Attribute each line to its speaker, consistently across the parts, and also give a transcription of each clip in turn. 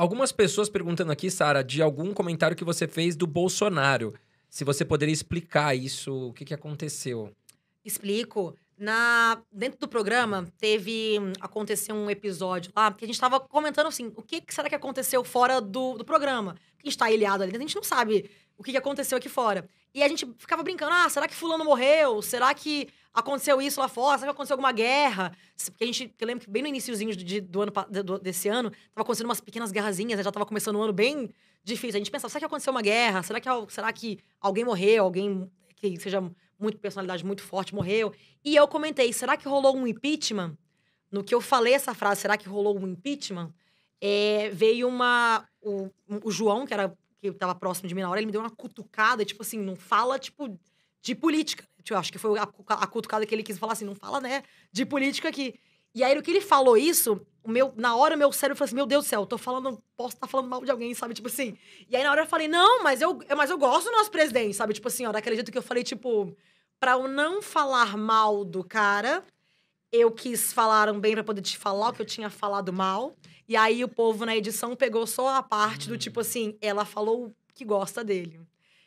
Speaker 1: Algumas pessoas perguntando aqui, Sara, de algum comentário que você fez do Bolsonaro. Se você poderia explicar isso, o que, que aconteceu? Explico. Na, dentro do programa, teve. Hum, aconteceu um episódio lá que a gente estava comentando assim: o que, que será que aconteceu fora do, do programa? a gente está ilhado ali, a gente não sabe o que aconteceu aqui fora. E a gente ficava brincando: ah, será que fulano morreu? Será que aconteceu isso lá fora? Será que aconteceu alguma guerra? Porque a gente, eu lembro que bem no iníciozinho do ano do, desse ano, tava acontecendo umas pequenas guerrazinhas, né? já tava começando um ano bem difícil. A gente pensava: será que aconteceu uma guerra? Será que, será que alguém morreu? Alguém que seja muito personalidade muito forte morreu? E eu comentei: será que rolou um impeachment? No que eu falei essa frase, será que rolou um impeachment? É, veio uma. O, o João, que era que estava próximo de mim na hora, ele me deu uma cutucada, tipo assim, não fala, tipo, de política. Tipo, acho que foi a, cutucada que ele quis falar assim, não fala, né, de política aqui. E aí, no que ele falou isso, o meu, na hora, meu cérebro falou assim: Meu Deus do céu, tô falando, posso estar tá falando mal de alguém, sabe? Tipo assim. E aí, na hora, eu falei: Não, mas eu, mas eu gosto do nosso presidente, sabe? Tipo assim, ó, daquele jeito que eu falei, tipo, pra eu não falar mal do cara, eu quis falar um bem para poder te falar o que eu tinha falado mal. E aí o povo na edição pegou só a parte do tipo assim, ela falou que gosta dele.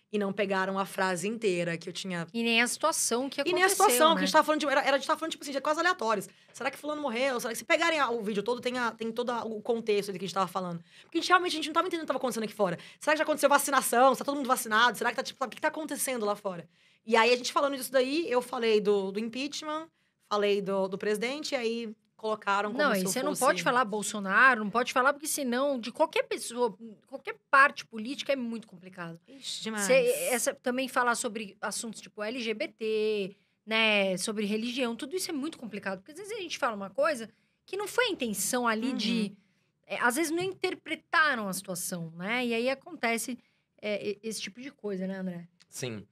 Speaker 1: E não pegaram a frase inteira que eu tinha. E nem a situação que aconteceu. E nem a situação, né? que a gente tava falando, de, era, era, a gente tava falando, tipo assim, de quase aleatórios. Será que fulano morreu? Será que se pegarem o vídeo todo, tem, a, tem todo o contexto do que a gente tava falando? Porque a gente, realmente a gente não tava entendendo o que tava acontecendo aqui fora. Será que já aconteceu vacinação? Está todo mundo vacinado? Será que tá, tipo, sabe, o que tá acontecendo lá fora? E aí, a gente falando disso daí, eu falei do, do impeachment, a lei do,
Speaker 2: do presidente, e aí colocaram como Não, e você fosse... não pode falar Bolsonaro, não pode falar, porque senão, de qualquer pessoa, qualquer parte política é muito complicado. Ixi, demais. Você, essa, também falar sobre assuntos tipo LGBT, né, sobre religião, tudo isso é muito complicado. Porque às vezes a gente fala uma coisa que não foi a intenção ali uhum. de. É, às vezes não interpretaram a situação, né? E aí acontece é, esse tipo de coisa, né, André? Sim.